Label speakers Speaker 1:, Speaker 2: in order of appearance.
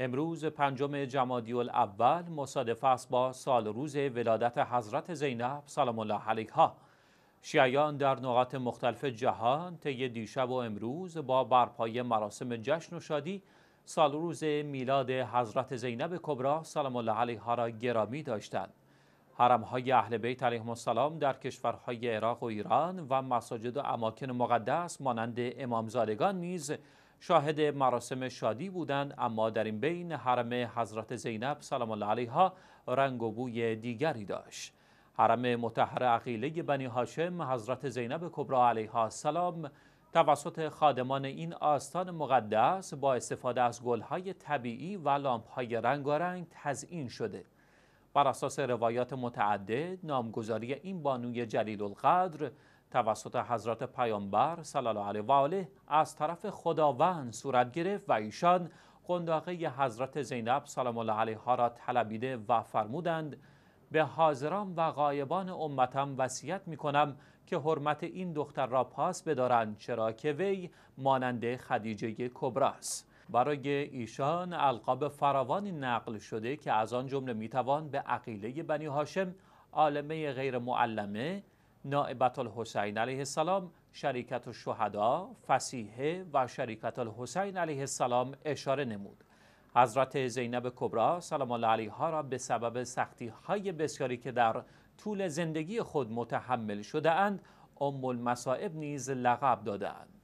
Speaker 1: امروز پنجم جمادی الاول مصادف است با سال روز ولادت حضرت زینب سلام الله علیها شیعیان در نقاط مختلف جهان طی دیشب و امروز با برپای مراسم جشن و شادی سال روز میلاد حضرت زینب کبرا سلام الله علیها را گرامی داشتند حرم های اهل بیت علیهم السلام در کشورهای عراق و ایران و مساجد و اماکن مقدس مانند امامزادگان نیز شاهد مراسم شادی بودند اما در این بین حرم حضرت زینب سلام الله علیها رنگ و بوی دیگری داشت حرم متحر عقیله بنی هاشم حضرت زینب کبرا علیها السلام توسط خادمان این آستان مقدس با استفاده از گلهای طبیعی و لامپهای رنگارنگ تزئین شده بر اساس روایات متعدد نامگذاری این بانوی جلیل القدر توسط حضرت پیامبر صلی الله علیه و آله از طرف خداوند صورت گرفت و ایشان قنداقه حضرت زینب سلام الله علیها را طلبیده و فرمودند به حاضران و غایبان امتم وصیت میکنم که حرمت این دختر را پاس بدارند چرا که وی مانند خدیجه است. برای ایشان القاب فراوانی نقل شده که از آن جمله میتوان به عقیله بنی هاشم عالمه غیر معلمه نائبت الحسین علیه السلام شریکت الشهدا فسیحه و شریکت الحسین علیه السلام اشاره نمود حضرت زینب کبرا سلام الله علیها را به سبب سختی های بسیاری که در طول زندگی خود متحمل شده اند ام المصائب نیز لقب دادند